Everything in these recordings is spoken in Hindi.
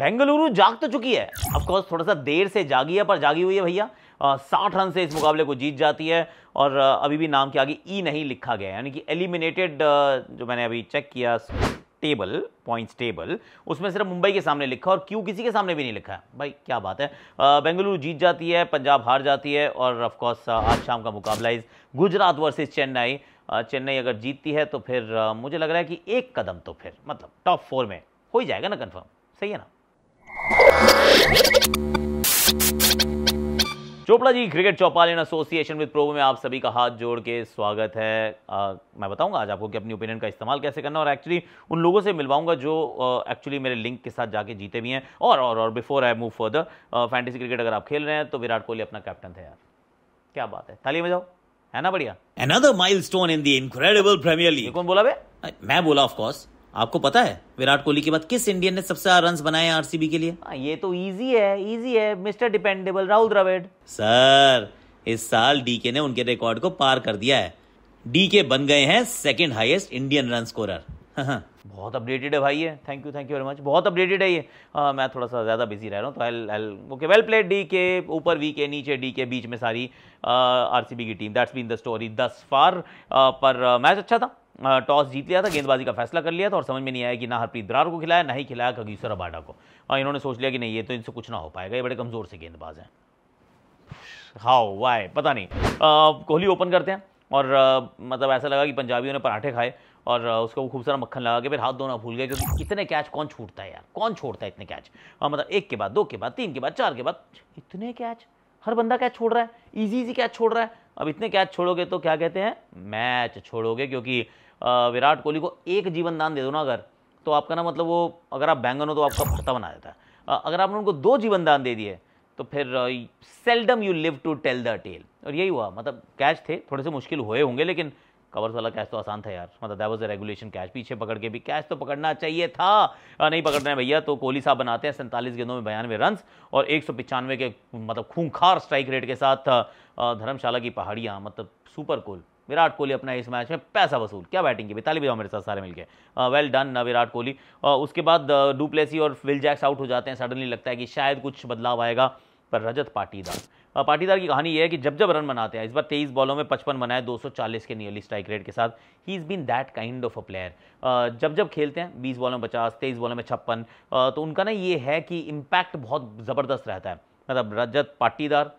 बेंगलुरु जाग तो चुकी है अफकोर्स थोड़ा सा देर से जागी है पर जागी हुई है भैया साठ रन से इस मुकाबले को जीत जाती है और अभी भी नाम के आगे ई e नहीं लिखा गया यानी कि एलिमिनेटेड जो मैंने अभी चेक किया टेबल पॉइंट्स टेबल उसमें सिर्फ मुंबई के सामने लिखा और क्यों किसी के सामने भी नहीं लिखा है भाई क्या बात है बेंगलुरु जीत जाती है पंजाब हार जाती है और ऑफकोर्स आज शाम का मुकाबला इस गुजरात वर्सेज चेन्नई चेन्नई अगर जीतती है तो फिर मुझे लग रहा है कि एक कदम तो फिर मतलब टॉप फोर में हो ही जाएगा ना कन्फर्म सही है ना Chopra ji cricket Chaupal in association with pro में आप सभी का हाथ जोड़ के स्वागत है आ, मैं बताऊंगा आज आपको कि अपनी ओपिनियन का इस्तेमाल कैसे करना और एक्चुअली उन लोगों से मिलवाऊंगा जो एक्चुअली मेरे लिंक के साथ जाके जीते भी हैं और और और before I move further fantasy cricket अगर आप खेल रहे हैं तो विराट कोहली अपना कैप्टन थे यार क्या बात है ताली में जाओ है ना बढ़िया milestone in the incredible premier league कौन बोला बे मैं बोला ऑफकोर्स आपको पता है विराट कोहली के बाद किस इंडियन ने सबसे ज्यादा रन बनाए आरसीबी के लिए आ, हाँ, ये तो इजी है इजी है mister dependable Rahul Dravid sir इस साल डीके ने उनके रिकॉर्ड को पार कर दिया है डीके बन गए हैं second highest Indian run scorer बहुत अपडेटेड है भाई ये thank you thank you very much बहुत अपडेटेड है ये आ, हाँ, मैं थोड़ा सा ज़्यादा बिजी रह रहा हूँ तो I okay well played D K ऊपर वी के नीचे डी के बीच में सारी आरसीबी की team that's been the story thus far आ, पर मैच अच्छा था टॉस जीत लिया था गेंदबाजी का फैसला कर लिया था और समझ में नहीं आया कि ना हरप्रीत द्रार को खिलाया ना ही खिलाया कगीसर अबाडा को और हाँ, इन्होंने सोच लिया कि नहीं ये तो इनसे कुछ ना हो पाएगा ये बड़े कमज़ोर से गेंदबाज हैं हाउ वाई पता नहीं कोहली ओपन करते हैं और आ, मतलब ऐसा लगा कि पंजाबियों ने पराठे खाए और उसको खूब सारा मक्खन लगा के फिर हाथ धोना भूल गए क्योंकि इतने कैच कौन छूटता है यार कौन छोड़ता है इतने कैच और मतलब एक के बाद दो के बाद तीन के बाद चार के बाद इतने कैच हर बंदा कैच छोड़ रहा है इजी इजी कैच छोड़ रहा है अब इतने कैच छोड़ोगे तो क्या कहते हैं मैच छोड़ोगे क्योंकि विराट कोहली को एक जीवन दान दे दो ना अगर तो आपका ना मतलब वो अगर आप बैंगन हो तो आपका भरता बना देता है अगर आपने उनको दो जीवन दान दे दिए तो फिर seldom you live to tell the tale और यही हुआ मतलब कैच थे थोड़े से मुश्किल हुए होंगे लेकिन कवर्स वाला कैच तो आसान था यार मतलब that was a regulation catch पीछे पकड़ के भी कैच तो पकड़ना चाहिए था नहीं पकड़ना है भैया तो कोहली साहब बनाते हैं सैंतालीस गेंदों में बयानवे रन और एक सौ के मतलब खूंखार स्ट्राइक रेट के साथ धर्मशाला की पहाड़ियाँ मतलब सुपर कोल विराट कोहली अपना इस मैच में पैसा वसूल क्या बैटिंग की भी बजाओ मेरे साथ सारे मिलकर वेल डन विराट कोहली उसके बाद डुप्लेसी और विल जैक्स आउट हो जाते हैं सडनली लगता है कि शायद कुछ बदलाव आएगा पर रजत पाटीदार पाटीदार की कहानी यह है कि जब जब रन बनाते हैं इस बार 23 बॉलों में 55 बनाए 240 के नियरली स्ट्राइक रेट के साथ ही is been that kind of a player जब जब खेलते हैं 20 बॉलों में 50 23 बॉलों में छप्पन तो उनका ना ये है कि इम्पैक्ट बहुत ज़बरदस्त रहता है मतलब रजत पाटीदार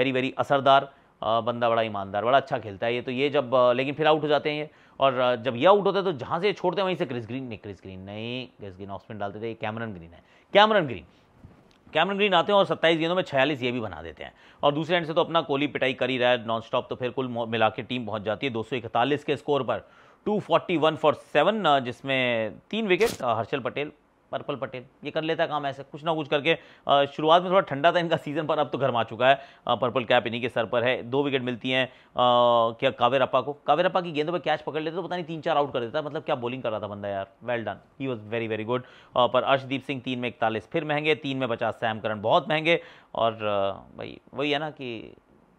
वेरी वेरी असरदार बंदा बड़ा ईमानदार बड़ा अच्छा खेलता है ये तो ये जब लेकिन फिर आउट हो जाते हैं ये और जब ये आउट होता है तो जहाँ से छोड़ते हैं वहीं से क्रिस ग्रीन नहीं क्रिस ग्रीन नहीं क्रिस ग्रीन ऑफ स्पिन डालते थे कैमरन ग्रीन है कैमरन ग्रीन कैमरन ग्रीन आते हैं और 27 गेंदों में 46 ये भी बना देते हैं और दूसरे एंड से तो अपना कोहली पिटाई कर ही रहा है नॉन स्टॉप तो फिर कुल मिला के टीम पहुंच जाती है इकतालीस के स्कोर पर 241 फॉर सेवन जिसमें तीन विकेट हर्षल पटेल पर्पल पटेल ये कर लेता काम ऐसे कुछ ना कुछ करके शुरुआत में थोड़ा ठंडा था इनका सीज़न पर अब तो गर्मा चुका है पर्पल कैप इन्हीं के सर पर है दो विकेट मिलती हैं क्या कावेरप्पा को कावेरप्पा की गेंदों पर कैच पकड़ लेते तो पता नहीं तीन चार आउट कर देता मतलब क्या बॉलिंग कर रहा था बंदा यार well done he was very very good पर अर्शदीप सिंह तीन में इकतालीस फिर महंगे तीन में पचास सैम करण बहुत महंगे और भाई वही है ना कि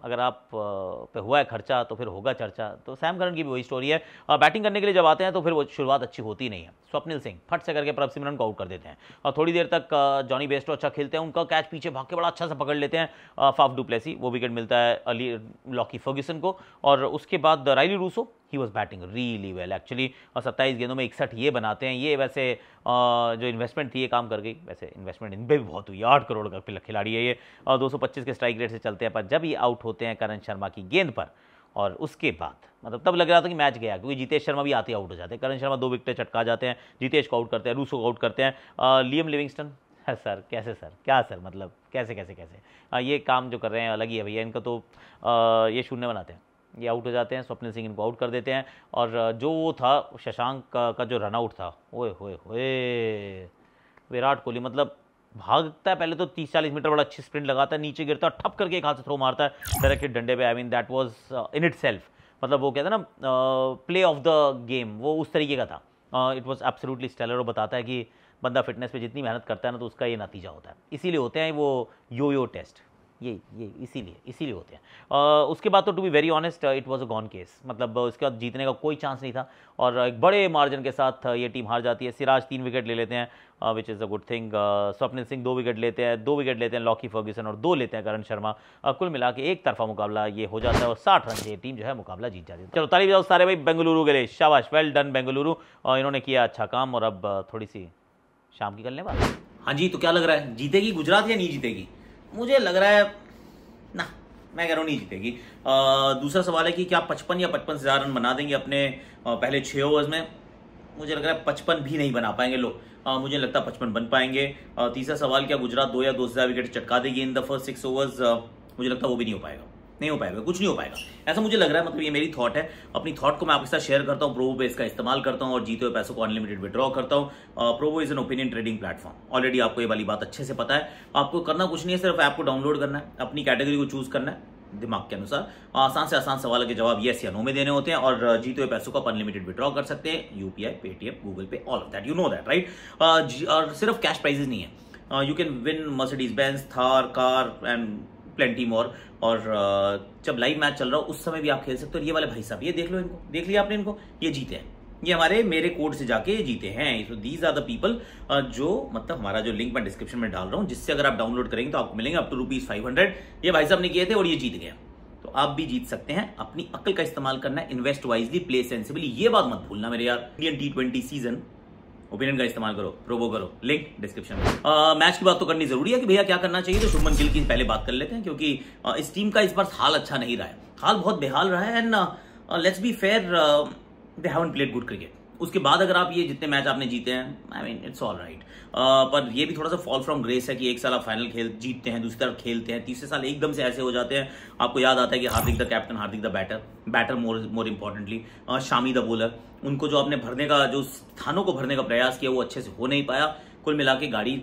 अगर आप पे हुआ है खर्चा तो फिर होगा चर्चा तो सैम करण की भी वही स्टोरी है और बैटिंग करने के लिए जब आते हैं तो फिर वो शुरुआत अच्छी होती नहीं है स्वप्निल सिंह फट से करके प्रभ सिमरन को आउट कर देते हैं और थोड़ी देर तक जॉनी बेस्टो अच्छा खेलते हैं उनका कैच पीछे भाग के बड़ा अच्छा सा पकड़ लेते हैं फाफ डुप्लेसी वो विकेट मिलता है अली लॉकी फर्ग्यूसन को और उसके बाद Rilee Rossouw he was batting really well actually और सत्ताईस गेंदों में इकसठ ये बनाते हैं ये वैसे जो इन्वेस्टमेंट थी ये काम कर गई वैसे इन्वेस्टमेंट इन पर भी बहुत हुई आठ करोड़ का खिलाड़ी है ये और पच्चीस के स्ट्राइक रेट से चलते हैं पर जब ये आउट होते हैं करण शर्मा की गेंद पर और उसके बाद मतलब तब लग रहा था कि मैच गया क्योंकि जीतेश शर्मा भी आते आउट हो जाते हैं करण शर्मा दो विकेट चटका जाते हैं जीतेश को आउट करते हैं रूसो को आउट करते हैं लियम लिविंगस्टन हाँ, सर कैसे सर क्या सर मतलब कैसे कैसे कैसे आ, ये काम जो कर रहे हैं अलग ही है भैया इनका तो आ, ये शून्य बनाते हैं ये आउट हो जाते हैं स्वप्न सिंह इनको आउट कर देते हैं और जो वो था शशांक का, का जो रनआउट था ओए होए होए विराट कोहली मतलब भागता है पहले तो तीस चालीस मीटर बड़ा अच्छी स्प्रिंट लगाता है नीचे गिरता है ठप करके एक हाथ से थ्रो मारता है डायरेक्ट डंडे पे I mean that was in itself मतलब वो कहते हैं ना प्ले ऑफ द गेम वो उस तरीके का था इट वॉज एब्सोल्युटली स्टेलर और बताता है कि बंदा फिटनेस पे जितनी मेहनत करता है ना तो उसका ये नतीजा होता है इसीलिए होते हैं वो यो यो टेस्ट ये ये इसीलिए इसीलिए होते हैं आ, उसके बाद तो to be very honest it was a gone case मतलब uh, उसके बाद जीतने का कोई चांस नहीं था और एक बड़े मार्जिन के साथ uh, ये टीम हार जाती है सिराज तीन विकेट ले लेते हैं which is a good thing Swapnil Singh दो विकेट लेते हैं दो विकेट लेते हैं लॉकी फर्ग्यूसन और दो लेते हैं करण शर्मा uh, कुल मिला के एक तरफा मुकाबला ये हो जाता है और साठ रन से टीम जो है मुकाबला जीत जाती है चलो तारीफ जाओ सारे भाई बेंगलुरु के लिए शाबाश वेल डन बेंगलुरु इन्होंने किया अच्छा काम और अब uh, थोड़ी सी शाम की करने वाले हाँ जी तो क्या लग रहा है जीतेगी गुजरात या नहीं जीतेगी मुझे लग रहा है ना मैं कह रहा हूँ नहीं जीतेगी दूसरा सवाल है कि क्या पचपन या पचपन से ज़्यादा रन बना देंगे अपने पहले छः ओवर्स में मुझे लग रहा है पचपन भी नहीं बना पाएंगे लोग मुझे लगता है पचपन बन पाएंगे तीसरा सवाल क्या गुजरात दो या दो से ज़्यादा विकेट चटका देगी in the first six overs मुझे लगता है वो भी नहीं हो पाएगा नहीं हो पाएगा कुछ नहीं हो पाएगा ऐसा मुझे लग रहा है मतलब ये मेरी थॉट है अपनी थॉट को मैं आपके साथ शेयर करता हूँ प्रोवो पे इसका इस्तेमाल करता हूँ और जीते हुए पैसों को अनलिमिटेड विड्रॉ करता हूँ Probo is an opinion trading platform already आपको ये वाली बात अच्छे से पता है आपको करना कुछ नहीं है सिर्फ ऐप को डाउनलोड करना है अपनी कैटेगरी को चूज करना है दिमाग के अनुसार आसान से आसान सवाल के जवाब यस या नो में देने होते हैं और जीते हुए पैसों का अनलिमिटेड विड्रॉ कर सकते हैं UPI Paytm Google Pay all of that you know that right और सिर्फ कैश प्राइजेस नहीं है you can win Mercedes Benz Thar car and plenty more और जब लाइव मैच चल रहा हो उस समय भी आप खेल सकते हो ये वाले भाई साहब ये देख लो इनको देख लिया आपने इनको ये जीते हैं ये हमारे मेरे कोड से जाके ये जीते हैं so these are the people जो मतलब हमारा जो लिंक मैं डिस्क्रिप्शन में डाल रहा हूँ जिससे अगर आप डाउनलोड करेंगे तो आपको मिलेंगे up to rupees five hundred ये भाई साहब ने किए थे और ये जीत गया तो आप भी जीत सकते हैं अपनी अकल का इस्तेमाल करना इन्वेस्ट वाइजली प्ले सेंसिबली ये बात मत भूलना मेरे यार इंडियन टी सीजन ओपिनियन का इस्तेमाल करो प्रोबो करो लिंक डिस्क्रिप्शन में मैच की बात तो करनी जरूरी है कि भैया क्या करना चाहिए तो शुभमन गिल की पहले बात कर लेते हैं क्योंकि इस टीम का इस बार हाल अच्छा नहीं रहा है हाल बहुत बेहाल रहा है and let's be fair they haven't played good cricket उसके बाद अगर आप ये जितने मैच आपने जीते हैं I mean it's all right पर ये भी थोड़ा सा फॉल फ्रॉम ग्रेस है कि एक साल आप फाइनल खेल जीतते हैं दूसरी तरफ खेलते हैं तीसरे साल एकदम से ऐसे हो जाते हैं आपको याद आता है कि Hardik the captain Hardik the batter batter more more importantly Shami the bowler उनको जो आपने भरने का जो स्थानों को भरने का प्रयास किया वो अच्छे से हो नहीं पाया कुल मिला के गाड़ी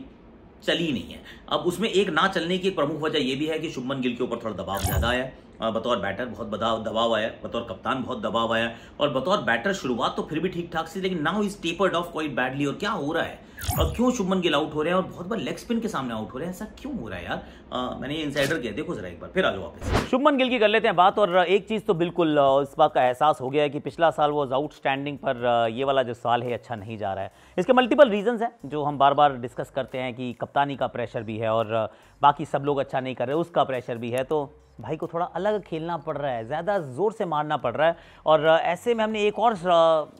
चली नहीं है अब उसमें एक ना चलने की एक प्रमुख वजह यह भी है कि शुभमन गिल के ऊपर थोड़ा दबाव ज़्यादा आया बतौर बैटर बहुत दबाव आया बतौर कप्तान बहुत दबाव आया और बतौर बैटर शुरुआत तो फिर भी ठीक ठाक सी लेकिन now is tapered off quite badly और क्या हो रहा है और क्यों शुभमन गिल आउट हो रहे हैं और बहुत बार लेग स्पिन के सामने आउट हो रहे हैं ऐसा क्यों हो रहा है यार आ, मैंने ये इंसाइडर किया देखो जरा एक बार फिर आ जाओ वापस शुभमन गिल की कर लेते हैं बात और एक चीज़ तो बिल्कुल इस बात का एहसास हो गया है कि पिछला साल वो आउट स्टैंडिंग पर ये वाला जो साल है अच्छा नहीं जा रहा है इसके मल्टीपल रीज़न है जो हम बार बार डिस्कस करते हैं कि कप्तानी का प्रेशर भी है और बाकी सब लोग अच्छा नहीं कर रहे उसका प्रेशर भी है तो भाई को थोड़ा अलग खेलना पड़ रहा है ज़्यादा ज़ोर से मारना पड़ रहा है और ऐसे में हमने एक और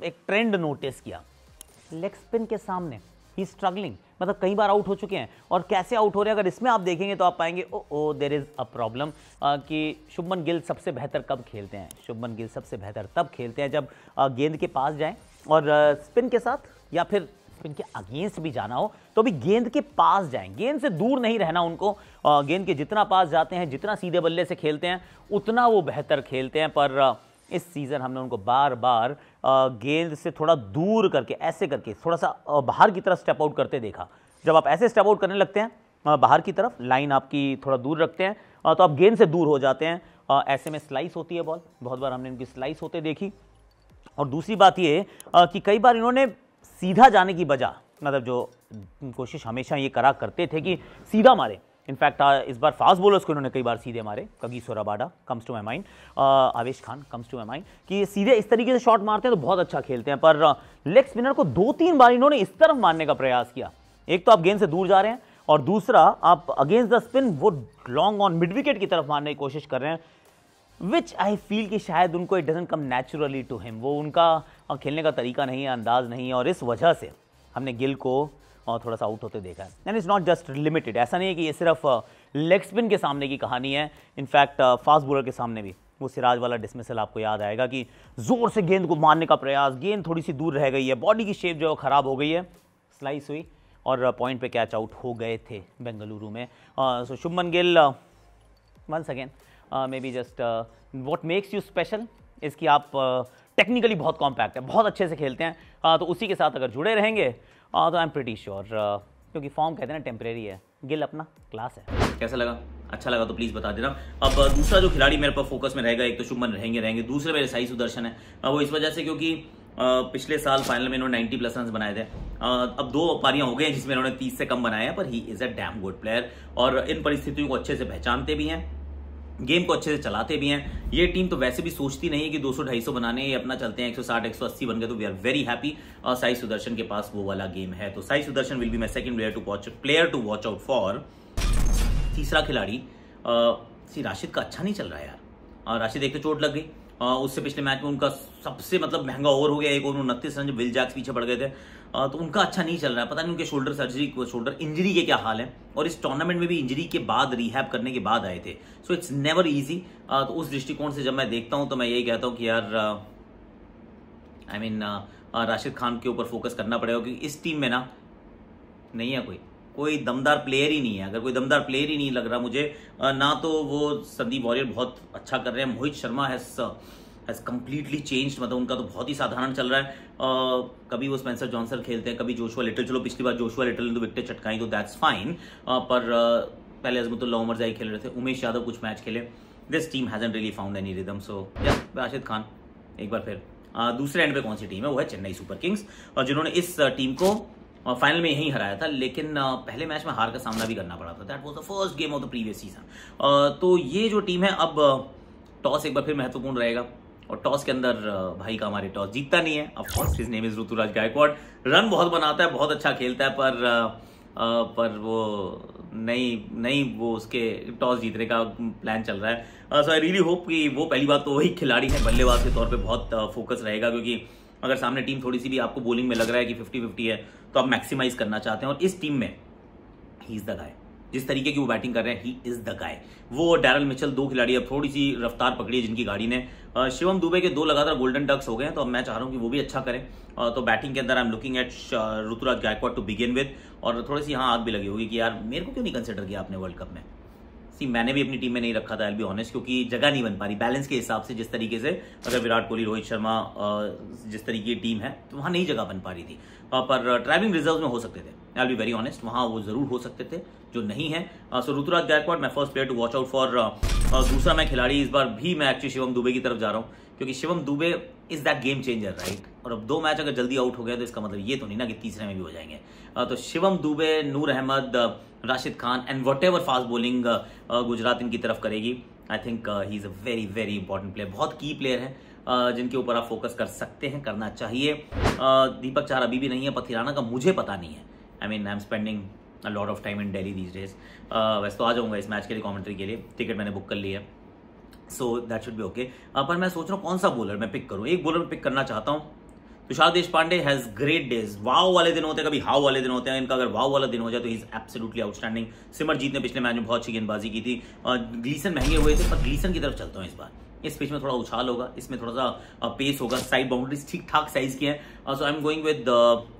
एक ट्रेंड नोटिस किया लेग स्पिन के सामने ही स्ट्रगलिंग मतलब कई बार आउट हो चुके हैं और कैसे आउट हो रहे हैं अगर इसमें आप देखेंगे तो आप पाएंगे ओ ओ देर इज़ अ प्रॉब्लम कि शुभमन गिल सबसे बेहतर कब खेलते हैं शुभमन गिल सबसे बेहतर तब खेलते हैं जब गेंद के पास जाएं और स्पिन के साथ या फिर स्पिन के अगेंस्ट भी जाना हो तो भी गेंद के पास जाएं गेंद से दूर नहीं रहना उनको गेंद के जितना पास जाते हैं जितना सीधे बल्ले से खेलते हैं उतना वो बेहतर खेलते हैं पर इस सीज़न हमने उनको बार बार गेंद से थोड़ा दूर करके ऐसे करके थोड़ा सा बाहर की तरफ स्टेप आउट करते देखा जब आप ऐसे स्टेप आउट करने लगते हैं बाहर की तरफ लाइन आपकी थोड़ा दूर रखते हैं तो आप गेंद से दूर हो जाते हैं ऐसे में स्लाइस होती है बॉल बहुत बार हमने इनकी स्लाइस होते देखी और दूसरी बात ये कि कई बार इन्होंने सीधा जाने की बजाय मतलब जो कोशिश हमेशा ये करा करते थे कि सीधा मारे इनफैक्ट uh, इस बार फास्ट बॉलर्स को इन्होंने कई बार सीधे मारे Kagiso Rabada comes to my mind Avesh Khan comes to my mind कि सीधे इस तरीके से शॉट मारते हैं तो बहुत अच्छा खेलते हैं पर लेग uh, स्पिनर को दो तीन बार इन्होंने इस तरफ मारने का प्रयास किया एक तो आप गेंद से दूर जा रहे हैं और दूसरा आप अगेंस्ट द स्पिन वो लॉन्ग ऑन मिड विकेट की तरफ मारने की कोशिश कर रहे हैं विच आई फील कि शायद उनको it doesn't come naturally to him वो उनका uh, खेलने का तरीका नहीं है अंदाज नहीं है और इस वजह से हमने गिल को थोड़ा सा आउट होते देखा है and is not just limited ऐसा नहीं है कि ये सिर्फ लेग uh, स्पिन के सामने की कहानी है इनफैक्ट फास्ट बॉलर के सामने भी वो सिराज वाला डिसमिसल आपको याद आएगा कि ज़ोर से गेंद को मारने का प्रयास गेंद थोड़ी सी दूर रह गई है बॉडी की शेप जो है ख़राब हो गई है स्लाइस हुई और पॉइंट uh, पे कैच आउट हो गए थे बेंगलुरु में so uh, Shubman Gill once again may be just what makes you special इसकी आप टेक्निकली बहुत कॉम्पैक्ट है बहुत अच्छे से खेलते हैं uh, तो उसी के साथ अगर जुड़े रहेंगे और आई एम प्रिटी श्योर क्योंकि फॉर्म कहते हैं ना टेम्परेरी है गिल अपना क्लास है कैसा लगा अच्छा लगा तो प्लीज़ बता देना अब uh, दूसरा जो खिलाड़ी मेरे पर फोकस में रहेगा एक तो शुभमन रहेंगे रहेंगे दूसरे मेरे साई सुदर्शन है वो इस वजह से क्योंकि uh, पिछले साल फाइनल में इन्होंने 90 प्लस रन बनाए थे uh, अब दो पारियां हो गई हैं जिसमें इन्होंने 30 से कम बनाए हैं पर he is a damn good player और इन परिस्थितियों को अच्छे से पहचानते भी हैं गेम को अच्छे से चलाते भी हैं ये टीम तो वैसे भी सोचती नहीं है कि 200 250 बनाने ये अपना चलते हैं 160 180 बन गए तो वी आर वेरी हैप्पी और साई सुदर्शन के पास वो वाला गेम है तो Sai Sudharsan will be my second player to watch player to watch out for तीसरा खिलाड़ी सी राशिद का अच्छा नहीं चल रहा यार और राशिद एक तो चोट लग गई उससे पिछले मैच में उनका सबसे मतलब महंगा ओवर हो गया एक ओवर उनतीस रन जब विल जैक्स पीछे पड़ गए थे तो उनका अच्छा नहीं चल रहा है पता नहीं उनके शोल्डर सर्जरी शोल्डर इंजरी के क्या हाल है और इस टूर्नामेंट में भी इंजरी के बाद रिहैब करने के बाद आए थे सो इट्स नेवर ईजी तो उस दृष्टिकोण से जब मैं देखता हूँ तो मैं यही कहता हूँ कि यार आई मीन राशिद खान के ऊपर फोकस करना पड़ेगा क्योंकि इस टीम में ना नहीं है कोई कोई दमदार प्लेयर ही नहीं है अगर कोई दमदार प्लेयर ही नहीं लग रहा मुझे ना तो वो संदीप वॉरियर बहुत अच्छा कर रहे हैं Mohit Sharma has has completely change मतलब उनका तो बहुत ही साधारण चल रहा है आ, कभी वो स्पेंसर जॉनसर खेलते हैं कभी जोशुआ लिटल चलो पिछली बार जोशुआ लिटल ने तो विकटे चटकाई तो दैट्स फाइन पर आ, पहले अजमत तो उमर जाई खेल रहे थे उमेश यादव कुछ मैच खेले this team hasn't really found any rhythm so yes Rashid Khan एक बार फिर आ, दूसरे एंड पे कौन सी टीम है वो है चेन्नई सुपर किंग्स और जिन्होंने इस टीम को फाइनल में यही हराया था लेकिन पहले मैच में हार का सामना भी करना पड़ा था that was the first game of the previous season तो ये जो टीम है अब टॉस एक बार फिर महत्वपूर्ण रहेगा और टॉस के अंदर भाई का हमारे टॉस जीतता नहीं है course his name is Ruturaj Gaikwad run बहुत बनाता है बहुत अच्छा खेलता है पर आ, पर वो नहीं नहीं वो उसके टॉस जीतने का प्लान चल रहा है सो आई रियली होप कि वो पहली बात तो वही खिलाड़ी है बल्लेबाज के तौर पे बहुत फोकस रहेगा क्योंकि अगर सामने टीम थोड़ी सी भी आपको बोलिंग में लग रहा है कि फिफ्टी फिफ्टी है तो आप मैक्सिमाइज करना चाहते हैं और इस टीम में ही इज द गाय जिस तरीके की वो बैटिंग कर रहे हैं ही इज द गाय वो डैरल मिचल दो खिलाड़ी अब थोड़ी सी रफ्तार पकड़ी है जिनकी गाड़ी ने शिवम दुबे के दो लगातार गोल्डन डक्स हो गए हैं तो अब मैं चाह रहा हूँ कि वो भी अच्छा करें तो बैटिंग के अंदर I am looking at Ruturaj Gaikwad to begin with और थोड़ी सी यहाँ आग भी लगी होगी कि यार मेरे को क्यों नहीं कंसिडर किया आपने वर्ल्ड कप में सी मैंने भी अपनी टीम में नहीं रखा था एल बी ऑनेस्ट क्योंकि जगह नहीं बन पा रही बैलेंस के हिसाब से जिस तरीके से अगर विराट कोहली रोहित शर्मा जिस तरीके की टीम है तो वहाँ नहीं जगह बन पा रही थी पर ट्रैवलिंग रिजर्व में हो सकते थे एल बी वेरी ऑनेस्ट वहाँ वो जरूर हो सकते थे जो नहीं है सो ऋतुराज गायकवाड मैं first player to watch out for दूसरा मैं खिलाड़ी इस बार भी मैं एक्चुअली शिवम दुबे की तरफ जा रहा हूँ क्योंकि Shivam Dube is that game changer right और अब दो मैच अगर जल्दी आउट हो गया तो इसका मतलब ये तो नहीं ना कि तीसरे में भी हो जाएंगे तो Shivam Dube Noor Ahmad Rashid Khan and whatever fast bowling Gujarat इनकी तरफ करेगी I think he is a very very important player बहुत की प्लेयर है जिनके ऊपर आप फोकस कर सकते हैं करना चाहिए दीपक चार अभी भी नहीं है पथिराना का मुझे पता नहीं है I mean I am spending lot of time in Delhi these days वैसे तो आ जाऊँगा इस मैच के लिए कॉमेंट्री के लिए टिकट मैंने बुक कर ली है so that should be okay पर मैं सोच रहा हूँ कौन सा बॉलर मैं पिक करूँ एक बॉलर पिक करना चाहता हूँ Tushar Deshpande has great days wow वाले दिन होते हैं कभी हाव वाले दिन होते हैं इनका अगर वाव वाला दिन हो जाए तो इज एब्सोल्युटली आउटस्टैंडिंग सिमरजीत ने पिछले मैच में बहुत अच्छी गेंदबाजी की थी ग्लीसन महंगे हुए थे पर ग्लीसन की तरफ चलता हूँ इस बार इस पिच में थोड़ा उछाल होगा इसमें थोड़ा सा पेस होगा साइड बाउंड्रीज ठीक ठाक साइज की है so I am going with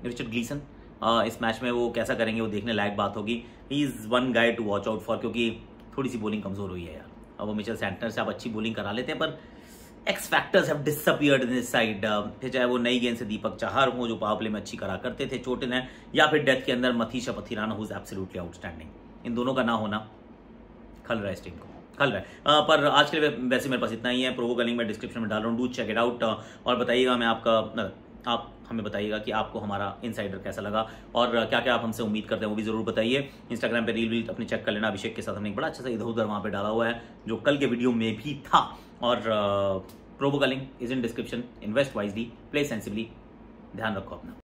Richard Gleeson इस मैच में वो कैसा करेंगे वो देखने लायक बात होगी he is one guy to watch out for क्योंकि थोड़ी सी बॉलिंग कमज़ोर हुई है यार वो मिचेल सेंटनर से आप अच्छी बोलिंग करा लेते हैं पर X factors have disappeared in this side फिर चाहे वो नई गेंद से दीपक चाहर हो जो पावर प्ले में अच्छी करा करते थे चोटिन है या फिर डेथ के अंदर Matheesha Pathirana who's absolutely outstanding in दोनों का ना होना खल रहा है इस टीम को खल रहा है आ, uh, पर आज के लिए वैसे मेरे पास इतना ही है प्रोवो कलिंग में डिस्क्रिप्शन में डाल रहा हूँ डू चेक इट आउट और बताइएगा मैं आपका आप हमें बताइएगा कि आपको हमारा इनसाइडर कैसा लगा और क्या क्या आप हमसे उम्मीद करते हैं वो भी जरूर बताइए इंस्टाग्राम पे रील वील अपने चेक कर लेना अभिषेक के साथ हमने एक बड़ा अच्छा सा इधर उधर वहाँ पे डाला हुआ है जो कल के वीडियो में भी था और प्रोबो का link is in description invest wisely play sensibly ध्यान रखो अपना